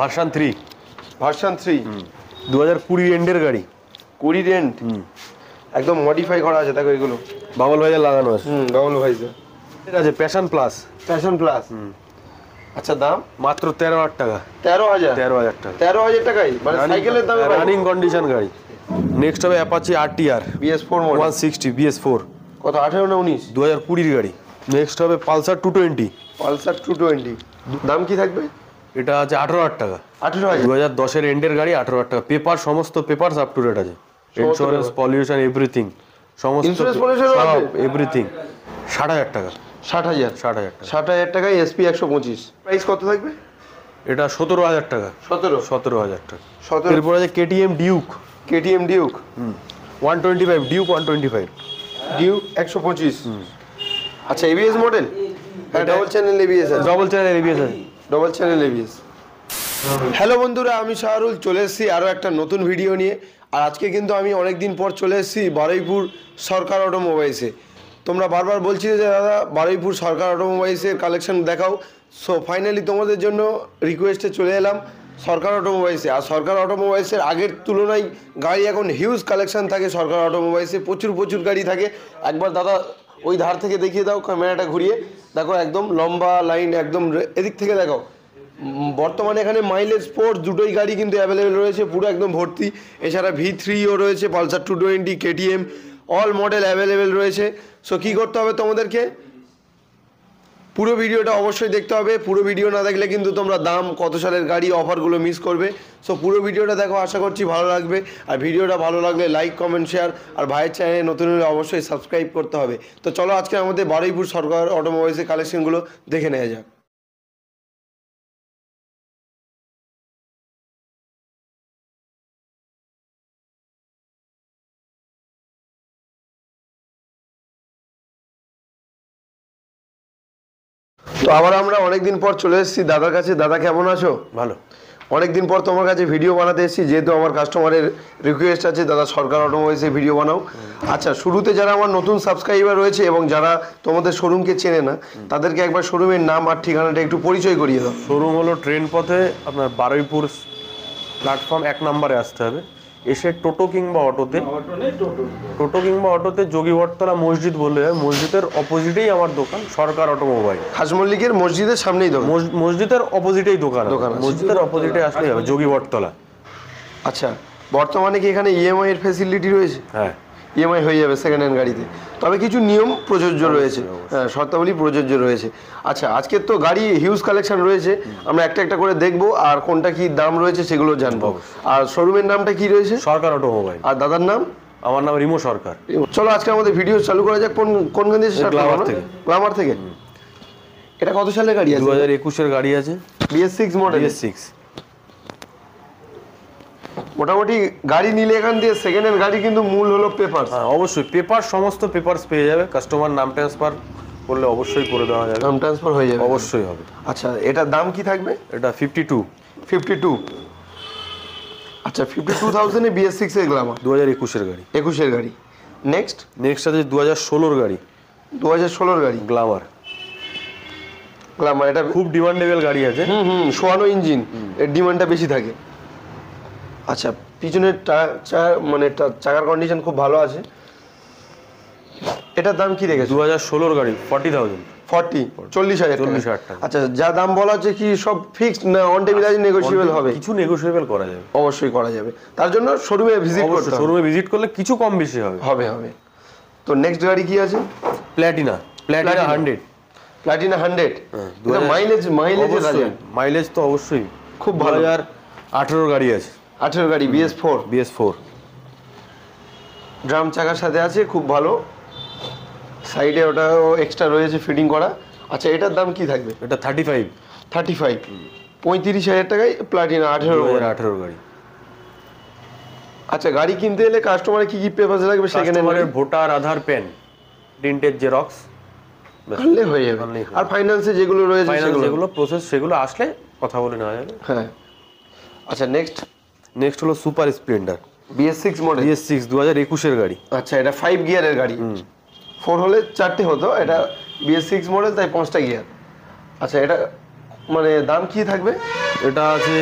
Version three version three দু হাজার কুড়ি এন্ডের গাড়ি কুড়ি রেন্ট hmm. একদম মডিফাই করা আছে দেখো এগুলো বাবল ভাইজার লাগানো আছে হুম বাবল ভাইজার ঠিক আছে প্যাশন প্লাস প্যাশন প্লাস আচ্ছা দাম মাত্র তেরো হাজার টাকা তেরো হাজার তেরো হাজার টাকা তেরো হাজার টাকাই মানে সাইকেলের দাম রানিং কন্ডিশন গাড়ি নেক্সট হবে Apache R T R BS four one sixty BS four কত আঠেরো না উনিশ দু হাজার কুড়ির গাড়ি নেক্সট হবে Pulsar two twenty Pulsar two twenty দাম কি থাকবে এটা আছে আঠারো হাজার টাকা আঠারো হাজার দু হাজার দশের এন্ডের গাড়ি আঠারো হাজার টাকা পেপার সমস্ত পেপার আপ টু ডেট আছে ইন্স্যুরেন্স পলিউশন এভরিথিং সমস্ত এভরিথিং ষাট হাজার টাকা ষাট হাজার ষাট হাজার ষাট হাজার টাকায় এসপি একশো পঁচিশ প্রাইস কত থাকবে এটা সতেরো হাজার টাকা সতেরো সতেরো হাজার টাকা সতেরো এরপর আছে KTM Duke KTM Duke hmm one twenty five Duke one twenty five Duke একশো পঁচিশ আচ্ছা এবিএস মডেল হ্যাঁ ডবল চ্যানেল এবিএস আছে ডবল চ্যানেল এবিএস আছে ডবল চ্যানেল এবিএস হ্যালো বন্ধুরা আমি শাহরুল চলে এসেছি আরও একটা নতুন ভিডিও নিয়ে আর আজকে কিন্তু আমি অনেক দিন পর চলে এসেছি বারুইপুর সরকার অটোমোবাইলসে তোমরা বারবার বলছিলে যে দাদা বারুইপুর সরকার অটোমোবাইলসের কালেকশন দেখাও সো ফাইনালি তোমাদের জন্য রিকোয়েস্টে চলে এলাম সরকার অটোমোবাইলসে আর সরকার অটোমোবাইলসের আগের তুলনায় গাড়ি এখন হিউজ কালেকশন থাকে সরকার অটোমোবাইলসে প্রচুর প্রচুর গাড়ি থাকে একবার দাদা ওই ধার থেকে দেখিয়ে দাও ক্যামেরাটা ঘুরিয়ে দেখো একদম লম্বা লাইন একদম এদিক থেকে দেখো বর্তমানে এখানে মাইলেজ স্পোর্টস দুটোই গাড়ি কিন্তু অ্যাভেলেবেল রয়েছে পুরো একদম ভর্তি এছাড়া ভি থ্রিও রয়েছে Pulsar two twenty KTM all model available রয়েছে সো কী করতে হবে তোমাদেরকে পুরো ভিডিওটা অবশ্যই দেখতে হবে পুরো ভিডিও না দেখলে কিন্তু তোমরা দাম কত সালের গাড়ি অফারগুলো মিস করবে সো পুরো ভিডিওটা দেখো আশা করছি ভালো লাগবে আর ভিডিওটা ভালো লাগলে লাইক কমেন্ট শেয়ার আর ভাইয়ের চ্যানেলে নতুন হলে অবশ্যই সাবস্ক্রাইব করতে হবে তো চলো আজকে আমাদের বারুইপুর সরকার অটোমোবাইলসের কালেকশনগুলো দেখে নেওয়া যাক আবার আমরা অনেকদিন পর চলে এসেছি দাদার কাছে দাদা কেমন আছো ভালো অনেকদিন পর তোমার কাছে ভিডিও বানাতে এসেছি যেহেতু আমার কাস্টমারের রিকোয়েস্ট আছে দাদা সরকার অটোমোবাইলসে ভিডিও বানাও আচ্ছা শুরুতে যারা আমার নতুন সাবস্ক্রাইবার রয়েছে এবং যারা তোমাদের শোরুমকে চেনে না তাদেরকে একবার শোরুমের নাম আর ঠিকানাটা একটু পরিচয় করিয়ে দাও শোরুম হলো ট্রেন পথে আপনার বারুইপুর প্ল্যাটফর্ম এক নম্বরে আসতে হবে এসে টোটো কিংবা অটোতে টোটো কিংবা অটোতে যোগীবটতলা মসজিদ বলে মসজিদের অপোজিটেই আমার দোকান সরকার অটোমোবাইল হাজমল্লিকের মসজিদের সামনেই দোকান মসজিদের অপোজিটেই দোকান দোকান মসজিদের অপোজিটে আসলেই হবে যোগীবটতলা আচ্ছা বর্তমানে কি এখানে ইএমআই e এর ফেসিলিটি রয়েছে হ্যাঁ ইএমআই e হয়ে যাবে সেকেন্ড হ্যান্ড গাড়িতে তবে কিছু নিয়ম প্রযোজ্য রয়েছে হ্যাঁ শর্তাবলী প্রযোজ্য রয়েছে আচ্ছা আজকের তো গাড়ি হিউজ কালেকশন রয়েছে আমরা একটা একটা করে দেখব আর কোনটা কি দাম রয়েছে সেগুলো জানবো আর শোরুমের নামটা কি রয়েছে সরকার অটোমোবাইল আর দাদার নাম আমার নাম রিমো সরকার চলো আজকে আমাদের ভিডিও চালু করা যাক কোন কোন গান থেকে গ্লামার থেকে এটা কত সালের গাড়ি আছে দু হাজার একুশের গাড়ি আছে BS six model BS six মোটামুটি গাড়ি নিলে এখান দিয়ে সেকেন্ড হ্যান্ড গাড়ি কিন্তু মূল হলো পেপার হ্যাঁ অবশ্যই পেপার সমস্ত পেপার্স পেয়ে যাবে কাস্টমার নাম ট্রান্সফার করলে অবশ্যই করে দেওয়া যাবে নাম ট্রান্সফার হয়ে যাবে অবশ্যই হবে আচ্ছা এটার দাম কি থাকবে এটা ফিফটি টু ফিফটি টু আচ্ছা ফিফটি টু থাউজেন্ডে বিএস সিক্স এ গেলাম দু হাজার একুশের গাড়ি একুশের গাড়ি নেক্সট নেক্সট আছে দু হাজার ষোলোর গাড়ি দু হাজার ষোলোর গাড়ি গ্লামার গ্লামার এটা খুব ডিমান্ডেবল গাড়ি আছে হুম হুম শোয়ানো ইঞ্জিন এর ডিমান্ডটা বেশি থাকে আচ্ছা পিছনের মানে চাকার কন্ডিশন খুব ভালো আছে এটার দাম কি রেখেছে দু হাজার ষোলোর গাড়ি ফর্টি থাউজেন্ড ফর্টি চল্লিশ হাজার চল্লিশ হাজার টাকা আচ্ছা যা দাম বলা হচ্ছে কি সব ফিক্সড না অন টেবিল আছে নেগোসিয়েবল হবে কিছু নেগোসিয়েবল করা যাবে অবশ্যই করা যাবে তার জন্য শোরুমে ভিজিট করতে শোরুমে ভিজিট করলে কিছু কম বেশি হবে হবে হবে তো নেক্সট গাড়ি কি আছে Platina Platina hundred Platina hundred mileage mileage mileage তো অবশ্যই খুব ভালো আর আঠেরোর গাড়ি আছে আঠেরো গাড়ি BS four BS four drum চাকার সাথে আছে খুব ভালো সাইডে ওটাও এক্সট্রা রয়েছে ফিটিং করা আচ্ছা এটার দাম কি থাকবে এটা থার্টি ফাইভ থার্টি ফাইভ পঁয়ত্রিশ হাজার টাকায় প্লাটিনা আঠেরো আঠেরো গাড়ি আচ্ছা গাড়ি কিনতে এলে কাস্টমারে কি কি পেপার লাগবে সেখানে মানে voter Aadhaar PAN printed xerox আনলে হয়ে যাবে আর ফাইন্যান্সে যেগুলো রয়েছে সেগুলো প্রসেস সেগুলো আসলে কথা বলে নেওয়া যাবে হ্যাঁ আচ্ছা নেক্সট নেক্সট হলো super Splendor BS six model BS six দু হাজার একুশের গাড়ি আচ্ছা এটা ফাইভ গিয়ারের গাড়ি ফোর হলে চারটে হতো এটা বিএস সিক্স মডেল তাই পাঁচটা গিয়ার আচ্ছা এটা মানে দাম কী থাকবে এটা আছে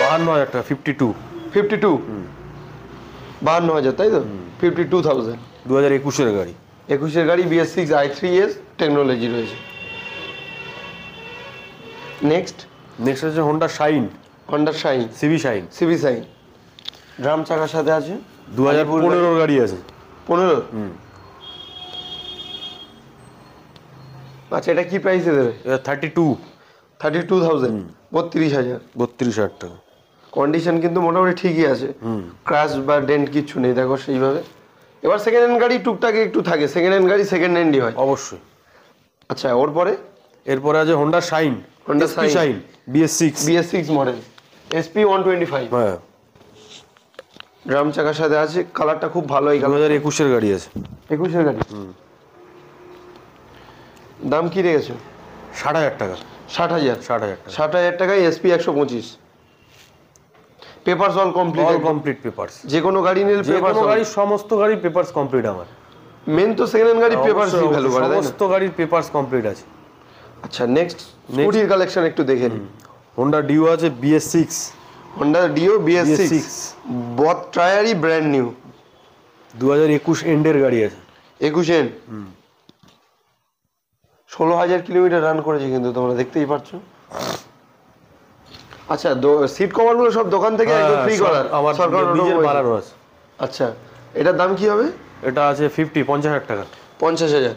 বাহান্ন হাজার টাকা ফিফটি টু ফিফটি টু বাহান্ন হাজার তাই তো ফিফটি টু থাউজেন্ড দু হাজার একুশের গাড়ি একুশের গাড়ি BS six I three S technology রয়েছে নেক্সট নেক্সট হচ্ছে Honda Shine Honda Shine CB Shine CB Shine drum চাকার সাথে আছে দু হাজার পনেরোর গাড়ি আছে পনেরো আচ্ছা এটা কি প্রাইসে দেবে এটা thirty two thirty two thousand বত্রিশ হাজার বত্রিশ হাজার টাকা কন্ডিশন কিন্তু মোটামুটি ঠিকই আছে ক্রাশ বা ডেন্ট কিচ্ছু নেই দেখো সেইভাবে এবার সেকেন্ড হ্যান্ড গাড়ি টুকটাকে একটু থাকে সেকেন্ড হ্যান্ড গাড়ি সেকেন্ড হ্যান্ডই হয় অবশ্যই আচ্ছা ওর পরে এরপরে আছে Honda Shine Honda Shine BS six BS six model SP one twenty five হ্যাঁ ড্রাম চাকার সাথে আছে কালারটা খুব ভালো এই কালার একুশের গাড়ি আছে একুশের গাড়ি দাম কি রেখেছে ষাট হাজার টাকা ষাট হাজার ষাট হাজার ষাট হাজার টাকায় এসপি একশো পঁচিশ papers all complete all complete papers যে কোনো গাড়ি নিলে পেপারস গাড়ির সমস্ত গাড়ি পেপারস কমপ্লিট আমার মেন তো সেকেন্ড হ্যান্ড গাড়ি পেপারস ভ্যালু করে সমস্ত গাড়ির পেপারস কমপ্লিট আছে আচ্ছা নেক্সট স্কুটির কালেকশন একটু দেখে নিই হোন্ডা ডিও আছে BS six Honda Dio BS six both টায়ারই ব্র্যান্ড নিউ দু হাজার একুশ এন্ডের গাড়ি আছে একুশ এন্ড ষোলো হাজার কিলোমিটার রান করেছে কিন্তু তোমরা দেখতেই পাচ্ছ আচ্ছা সিট কভারগুলো সব দোকান থেকে ফ্রি হ্যাঁ, করা আমার সরকার নিজের আছে আচ্ছা এটার দাম কি হবে এটা আছে ফিফটি পঞ্চাশ হাজার টাকা পঞ্চাশ হাজার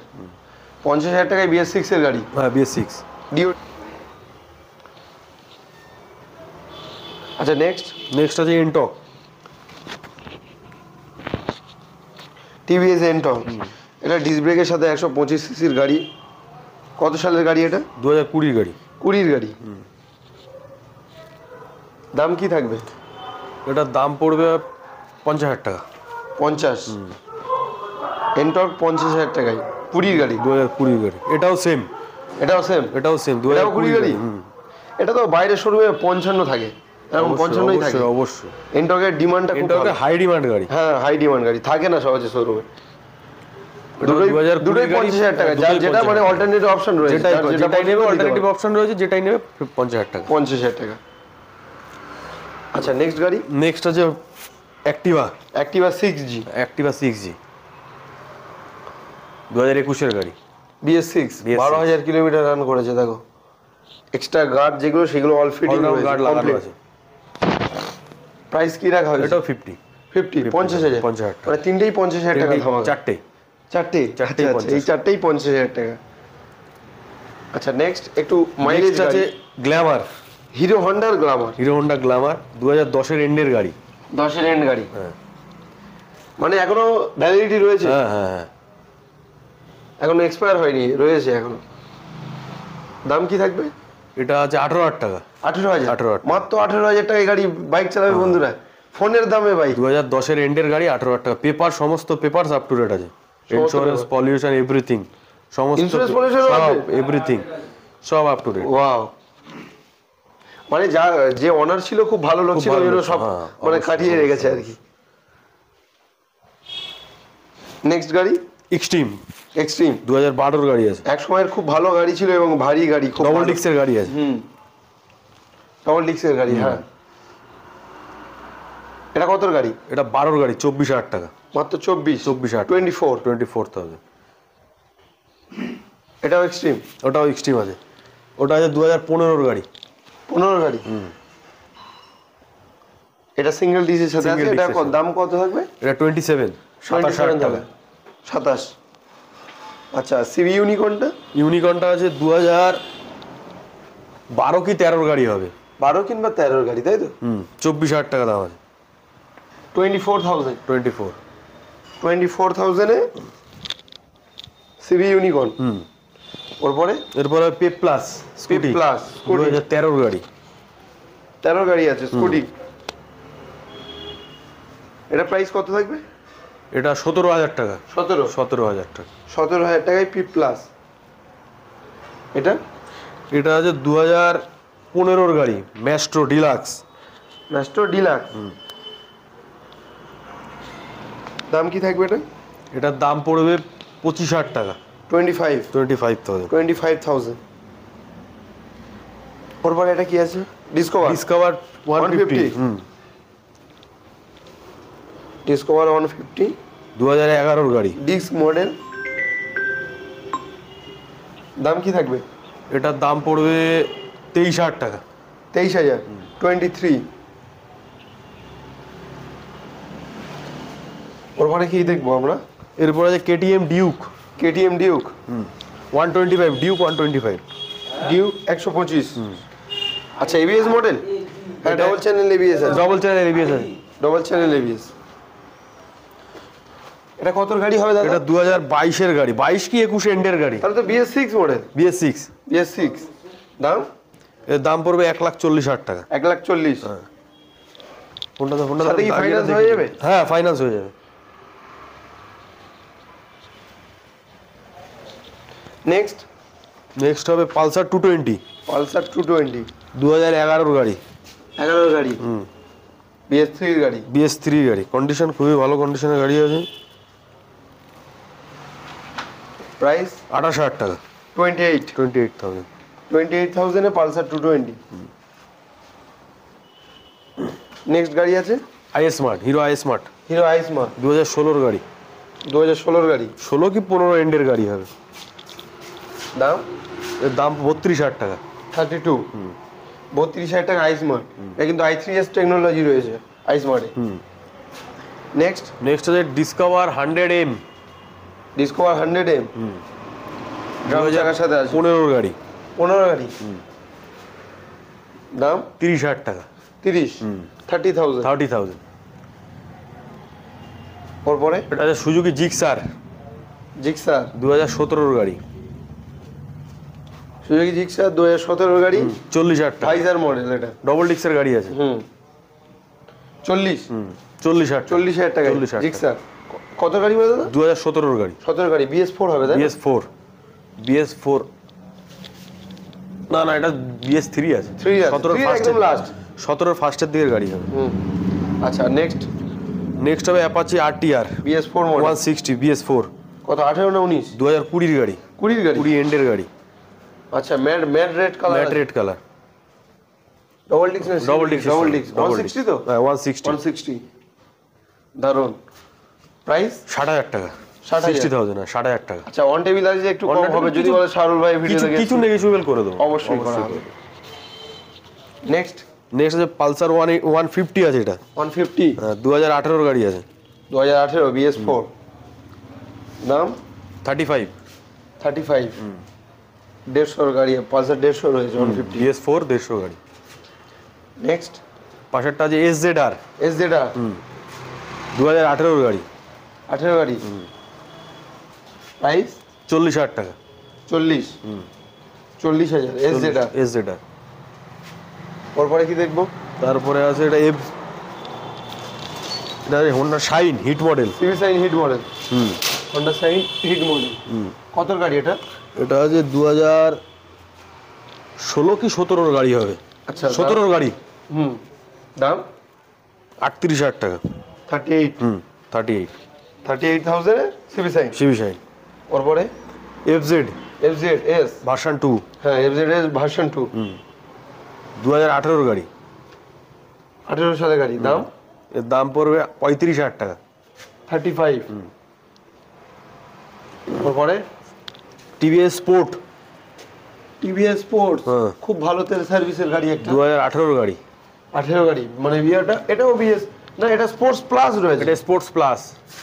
পঞ্চাশ হাজার টাকায় বিএস সিক্সের গাড়ি হ্যাঁ বিএস সিক্স ডিও আচ্ছা নেক্সট নেক্সট আছে এনটক টিভিএস এনটক এটা ডিসব্রেকের ব্রেকের সাথে একশো পঁচিশ সিসির গাড়ি কত সালের গাড়ি এটা দু হাজার কুড়ির গাড়ি কুড়ির গাড়ি দাম কি থাকবে এটার দাম পড়বে পঞ্চাশ হাজার টাকা পঞ্চাশ এনটক পঞ্চাশ হাজার টাকায় কুড়ির গাড়ি দু হাজার কুড়ির গাড়ি এটাও সেম এটাও সেম এটাও সেম দু হাজার কুড়ি গাড়ি এটা তো বাইরের শোরুমে পঞ্চান্ন থাকে এরকম পঞ্চান্নই থাকে অবশ্যই এন্টর্কের ডিমান্ডটা খুব হাই ডিমান্ড গাড়ি হ্যাঁ হাই ডিমান্ড গাড়ি থাকে না সহজে শোরুমে দুটোই দুটোই পঞ্চাশ হাজার টাকা যেটা মানে অল্টারনেটিভ অপশন রয়েছে যেটাই অপশন রয়েছে যেটাই নেবে পঞ্চাশ হাজার টাকা পঞ্চাশ হাজার টাকা আচ্ছা নেক্সট গাড়ি নেক্সট আছে Activa Activa six G Activa six G দু একুশের গাড়ি বিএস সিক্স বারো হাজার কিলোমিটার রান করেছে দেখো এক্সট্রা গার্ড যেগুলো সেগুলো অল ফিটিং গার্ড লাগানো আছে প্রাইস কি রাখা হয়েছে এটাও ফিফটি ফিফটি পঞ্চাশ হাজার পঞ্চাশ হাজার মানে তিনটেই পঞ্চাশ হাজার টাকা ধামাকা চারটে চারটে চারটে আচ্ছা, আচ্ছা, এই চারটেই পঞ্চাশ হাজার টাকা আচ্ছা নেক্সট একটু মাইলেজ আছে গ্ল্যামার হিরো হন্ডার গ্ল্যামার হিরো হন্ডা গ্ল্যামার দু হাজার দশের এন্ডের গাড়ি দশের এন্ড গাড়ি হ্যাঁ মানে এখনো ভ্যালিডিটি রয়েছে হ্যাঁ হ্যাঁ হ্যাঁ এখনো এক্সপায়ার হয়নি রয়েছে এখনো দাম কি থাকবে এটা আছে আঠারো হাজার টাকা আঠেরো হাজার মাত্র আঠেরো হাজার গাড়ি বাইক চালাবে হ্যাঁ। বন্ধুরা ফোনের দামে বাইক দু হাজার দশের এন্ডের গাড়ি আঠেরো টাকা পেপার সমস্ত আপ টু ডেট আছে পলিউশন সমস্ত পলিউশন সব আপ টু ওয়াও মানে যা যে অনার ছিল খুব ভালো লোক ছিল সব হ্যাঁ, মানে কাটিয়ে রেখেছে আর কি নেক্সট গাড়ি এক্সট্রিম এক্সট্রিম বারোর গাড়ি আছে এক সময়ের খুব ভালো গাড়ি ছিল এবং ভারী গাড়ি ডবল ডিস্কের গাড়ি আছে হুম পাওয়ার লিক্সের গাড়ি হ্যাঁ এটা কতর গাড়ি এটা বারোর গাড়ি চব্বিশ হাজার টাকা মাত্র চব্বিশ চব্বিশ হাজার twenty four twenty four thousand এটাও এক্সট্রিম ওটাও এক্সট্রিম আছে ওটা আছে দু হাজার পনেরোর গাড়ি পনেরোর গাড়ি এটা সিঙ্গেল ডিসের সাথে আছে এটা দাম কত থাকবে এটা টোয়েন্টি সেভেন সাতাশ টাকা সাতাশ আচ্ছা সিভি ইউনিকর্নটা ইউনিকর্নটা আছে দু হাজার বারো কি তেরোর গাড়ি হবে বারো কিংবা তেরোর গাড়ি তাই তো হুম চব্বিশ হাজার টাকা দাম আছে twenty four thousand twenty four twenty four থাউজেন্ডে সিবি ইউনিকর্ন হুম এরপর এরপরে পে প্লাস পে প্লাস দু হাজার তেরোর গাড়ি তেরোর গাড়ি আছে স্কুটি এটা প্রাইস কত থাকবে এটা সতেরো হাজার টাকা সতেরো সতেরো হাজার টাকা সতেরো হাজার টাকায় পি প্লাস এটা এটা আছে দু হাজার পনেরোর গাড়ি ম্যাস্ট্রো ডিলাক্স ম্যাস্ট্রো ডিলাক্স দাম কি থাকবে এটা এটার দাম পড়বে পঁচিশ হাজার টাকা twenty five twenty five thousand twenty five thousand ওর পরে এটা কি আছে Discover Discover one fifty Discover one fifty দু হাজার এগারোর গাড়ি ডিস্ক মডেল দাম কি থাকবে এটার দাম পড়বে তেইশ হাজার টাকা তেইশ হাজার টোয়েন্টি থ্রি ওরপরে কি দেখবো আমরা এরপর আছে KTM Duke KTM Duke one twenty five Duke one twenty five Duke একশো পঁচিশ আচ্ছা এবিএস মডেল হ্যাঁ ডবল চ্যানেল এবিএস আছে ডবল চ্যানেল এবিএস আছে ডবল চ্যানেল এবিএস এটা কত গাড়ি হবে দাদা এটা দু হাজার বাইশের গাড়ি বাইশ কি একুশ এন্ডের গাড়ি তাহলে তো BS six model BS six BS six দাম এর দাম পড়বে এক লাখ চল্লিশ হাজার টাকা এক লাখ চল্লিশ হ্যাঁ। হ্যাঁ, হয়ে যাবে হ্যাঁ হয়ে যাবে নেক্সট নেক্সট হবে Pulsar two twenty Pulsar two twenty দু হাজার এগারোর গাড়ি এগারোর গাড়ি হুম থ্রির গাড়ি থ্রির গাড়ি কন্ডিশন খুবই ভালো কন্ডিশনের গাড়ি আছে প্রাইস আঠাশ হাজার টাকা twenty eight twenty eight thousand twenty eight থাউজেন্ডে পালসার টু টোয়েন্টি নেক্সট গাড়ি আছে iSmart Hero iSmart Hero iSmart দু হাজার ষোলোর গাড়ি দু হাজার ষোলোর গাড়ি ষোলো কি পনেরো এন্ডের গাড়ি হবে দাম এর দাম বত্রিশ হাজার টাকা থার্টি টু বত্রিশ হাজার টাকা আই স্মার্ট এটা কিন্তু আই থ্রি এস টেকনোলজি রয়েছে আই স্মার্টে নেক্সট নেক্সট আছে Discover hundred M Discover hundred M পনেরোর গাড়ি পনেরো গাড়ি দাম তিরিশ হাজার টাকা তিরিশ থার্টি থাউজেন্ড থার্টি থাউজেন্ড পরে এটা আছে সুজুকি জিক্সার জিক্সার দু হাজার সতেরোর গাড়ি সুজুকি জিক্সার দু হাজার সতেরোর গাড়ি চল্লিশ হাজার ফাইজার মডেল এটা ডবল ডিক্সের গাড়ি আছে হুম চল্লিশ হুম চল্লিশ হাজার চল্লিশ হাজার টাকা চল্লিশ হাজার জিক্সার কত গাড়ি বলে দাদা দু হাজার সতেরোর গাড়ি সতেরো গাড়ি বিএস ফোর হবে বিএস ফোর বিএস ফোর না না এটা বিএস থ্রি আছে থ্রি সতেরো একদম লাস্ট সতেরোর ফার্স্টের দিকের গাড়ি হবে আচ্ছা নেক্সট নেক্সট হবে Apache R T R BS four one sixty BS four কত আঠারো না উনিশ দু হাজার কুড়ির গাড়ি কুড়ির গাড়ি কুড়ি এন্ডের গাড়ি আচ্ছা mat matte red colour matte red colour double ডিক্স ডবল ডিক্স ডবল ডিক্স ওয়ান সিক্সটি তো ওয়ান সিক্সটি ওয়ান সিক্সটি দারুণ প্রাইস ষাট হাজার টাকা সিক্সটি থাউজেন্ড না ষাট হাজার টাকা আচ্ছা ওয়ান টেবিল আছে একটু কম হবে যদি বলে শাহরুল ভাই ভিডিও দেখে কিছু নেগেশিয়েবল করে দেবো অবশ্যই করা হবে নেক্সট নেক্সট আছে পালসার ওয়ান ওয়ান ফিফটি আছে এটা ওয়ান ফিফটি হ্যাঁ দু হাজার আঠেরোর গাড়ি আছে দু হাজার আঠেরো বিএস ফোর দাম থার্টি ফাইভ থার্টি ফাইভ দেড়শোর গাড়ি পালসার দেড়শো রয়েছে ওয়ান ফিফটি বিএস ফোর দেড়শো গাড়ি নেক্সট পাশেরটা আছে S Z R S Z R দু হাজার আঠেরোর গাড়ি আঠেরো গাড়ি প্রাইস চল্লিশ হাজার টাকা চল্লিশ চল্লিশ হাজার এস জেডা এস জেডা পরে কি দেখবো তারপরে আছে এটা এফ এটা Honda Shine hit model CV Shine hit model hmm Honda Shine hit model hmm কতর গাড়ি এটা এটা আছে দু হাজার ষোলো কি সতেরোর গাড়ি হবে আচ্ছা সতেরোর গাড়ি হুম দাম আটত্রিশ হাজার টাকা thirty eight hmm thirty eight thirty eight thousand CV Shine CV Shine ওর পরে FZ FZ S version two হ্যাঁ এফজেড এস ভার্সন টু দু হাজার আঠেরোর গাড়ি আঠেরো সালের গাড়ি দাম এর দাম পড়বে পঁয়ত্রিশ হাজার টাকা থার্টি ফাইভ তারপরে টিভিএস স্পোর্ট টিভিএস হ্যাঁ খুব ভালো তেল সার্ভিসের গাড়ি একটা দু হাজার আঠেরোর গাড়ি আঠেরো গাড়ি মানে বিয়াটা এটাও বিএস না এটা স্পোর্টস প্লাস রয়েছে এটা স্পোর্টস প্লাস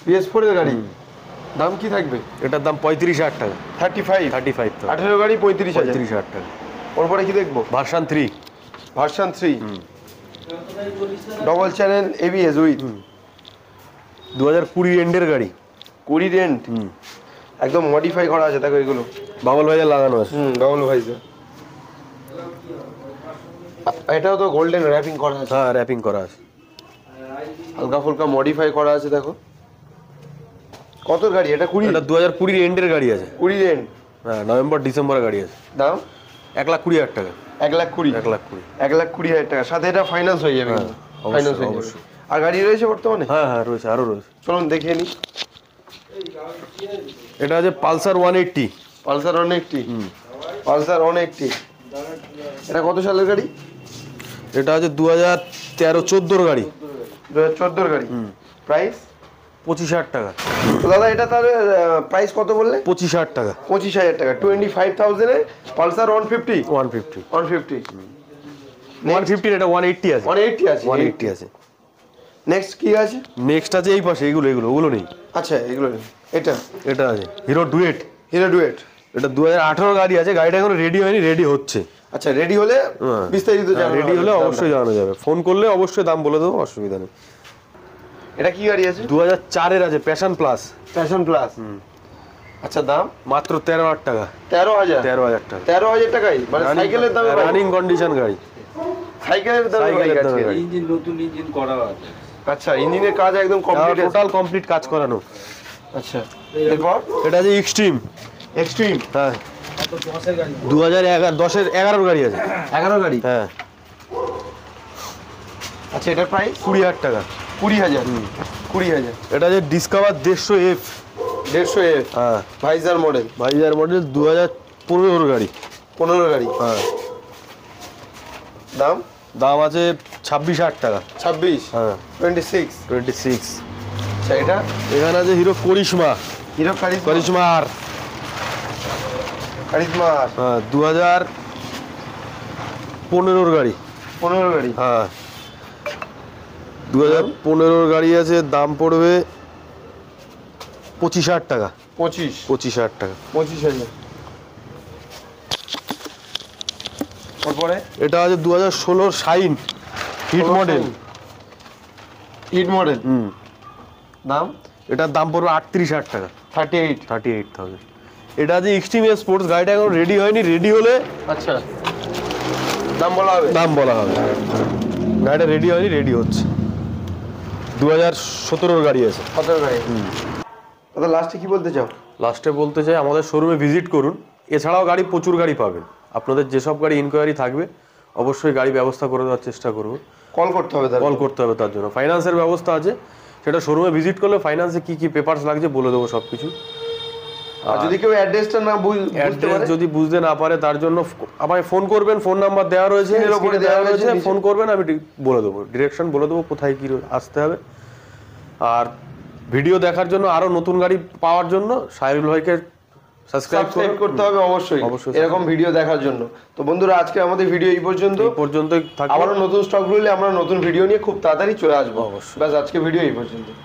বিএস ফোরের গাড়ি দাম কি থাকবে এটার দাম পঁয়ত্রিশ হাজার টাকা থার্টি ফাইভ থার্টি ফাইভ আঠেরো গাড়ি পঁয়ত্রিশ পঁয়ত্রিশ হাজার টাকা ওর পরে কি দেখবো version three version three double channel ABS with দু হাজার কুড়ি রেন্টের গাড়ি কুড়ি রেন্ট একদম মডিফাই করা আছে দেখো এগুলো বাবল ভাইজার লাগানো আছে হুম বাবল ভাইজার এটাও তো গোল্ডেন র্যাপিং করা আছে হ্যাঁ র্যাপিং করা আছে হালকা ফুলকা মডিফাই করা আছে দেখো কত গাড়ি এটা কুড়ি এটা দু হাজার কুড়ির এন্ডের গাড়ি আছে কুড়ির এন্ড হ্যাঁ নভেম্বর ডিসেম্বর গাড়ি আছে দাম এক লাখ কুড়ি হাজার টাকা এক লাখ কুড়ি এক লাখ কুড়ি এক লাখ কুড়ি হাজার টাকা সাথে এটা ফাইন্যান্স হয়ে যাবে ফাইন্যান্স হয়ে যাবে আর গাড়ি রয়েছে বর্তমানে হ্যাঁ হ্যাঁ রয়েছে আরও রয়েছে চলুন দেখে নিই এটা আছে Pulsar one eighty Pulsar one eighty Pulsar one eighty এটা কত সালের গাড়ি এটা আছে দু হাজার তেরো চোদ্দোর গাড়ি দু হাজার চোদ্দোর গাড়ি প্রাইস পঁচিশ হাজার টাকা তো দাদা এটা তার প্রাইস কত বললে পঁচিশ হাজার টাকা পঁচিশ হাজার টাকা টোয়েন্টি ফাইভ থাউজেন্ডে Pulsar one fifty one fifty one fifty one ফিফটির এটা ওয়ান এইটটি আছে ওয়ান এইটটি আছে ওয়ান এইটটি আছে নেক্সট কি আছে নেক্সট আছে এই পাশে এগুলো এগুলো ওগুলো নেই আচ্ছা এগুলো নেই এটা এটা আছে হিরো ডুয়েট হিরো ডুয়েট এটা দু হাজার গাড়ি আছে গাড়িটা এখনো রেডি হয়নি রেডি হচ্ছে আচ্ছা রেডি হলে হ্যাঁ। বিস্তারিত রেডি হ্যাঁ, হলে অবশ্যই জানানো যাবে ফোন করলে অবশ্যই দাম বলে দেবো অসুবিধা নেই এটা কি গাড়ি আছে দু হাজার চারের আছে প্যাশন প্লাস প্যাশন প্লাস আচ্ছা দাম মাত্র তেরো হাজার টাকা তেরো হাজার তেরো হাজার টাকা তেরো হাজার টাকাই মানে সাইকেলের দামে রানিং কন্ডিশন গাড়ি সাইকেলের দামে ইঞ্জিন নতুন ইঞ্জিন করা আছে আচ্ছা ইঞ্জিনের কাজ একদম কমপ্লিট টোটাল কমপ্লিট কাজ করানো আচ্ছা এরপর এটা যে এক্সট্রিম এক্সট্রিম হ্যাঁ দু হাজার এগারো দশের এগারোর গাড়ি আছে এগারো গাড়ি হ্যাঁ আচ্ছা এটার প্রাইস কুড়ি হাজার টাকা কুড়ি হাজার কুড়ি হাজার এটা যে ডিসকভার দেড়শো এফ দেড়শো এফ হ্যাঁ ভাইজার মডেল ভাইজার মডেল দু হাজার পনেরোর গাড়ি পনেরো গাড়ি হ্যাঁ দাম দাম আছে ছাব্বিশ হাজার টাকা ছাব্বিশ হ্যাঁ টোয়েন্টি সিক্স টোয়েন্টি সিক্স আচ্ছা এটা এখানে আছে হিরো করিশমা হিরো করিশমা আর করিশমা আর হ্যাঁ দু হাজার পনেরোর গাড়ি পনেরো গাড়ি হ্যাঁ দু হাজার পনেরোর গাড়ি আছে দাম পড়বে পঁচিশ হাজার টাকা পঁচিশ পঁচিশ হাজার টাকা পঁচিশ হাজার তারপরে এটা আছে দু হাজার ষোলোর Shine hit model hit model hmm দাম এটার দাম পড়বে আটত্রিশ হাজার টাকা thirty eight thirty eight thousand এটা যে এক্সট্রিম স্পোর্টস গাড়িটা এখন রেডি হয়নি রেডি হলে আচ্ছা দাম বলা হবে দাম বলা হবে গাড়িটা রেডি হয়নি রেডি হচ্ছে দু হাজার সতেরোর গাড়ি আছে সতেরো গাড়ি দাদা লাস্টে কি বলতে চাও লাস্টে বলতে চাই আমাদের শোরুমে ভিজিট করুন এছাড়াও গাড়ি প্রচুর গাড়ি পাবেন আপনাদের যেসব গাড়ি ইনকোয়ারি থাকবে অবশ্যই গাড়ি ব্যবস্থা করে দেওয়ার চেষ্টা করব কল করতে হবে কল করতে হবে তার জন্য ফাইন্যান্সের ব্যবস্থা আছে সেটা শোরুমে ভিজিট করলে ফাইন্যান্সে কী কী পেপারস লাগছে বলে দেবো সব কিছু আর যদি কেউ অ্যাড্রেসটা না বুঝতে পারে যদি বুঝতে না পারে তার জন্য আমায় ফোন করবেন ফোন নাম্বার দেওয়া রয়েছে দেওয়া রয়েছে ফোন করবেন আমি বলে দেবো ডিরেকশন বলে দেবো কোথায় কী আসতে হবে আর ভিডিও দেখার জন্য আরও নতুন গাড়ি পাওয়ার জন্য সাহেবুল ভাইকে সাবস্ক্রাইব করতে হবে অবশ্যই এরকম ভিডিও দেখার জন্য তো বন্ধুরা আজকে আমাদের ভিডিও এই পর্যন্ত এই পর্যন্ত আবারও নতুন স্টক রইলে আমরা নতুন ভিডিও নিয়ে খুব তাড়াতাড়ি চলে আসবো অবশ্যই ব্যাস আজকে ভিডিও এই পর্যন্ত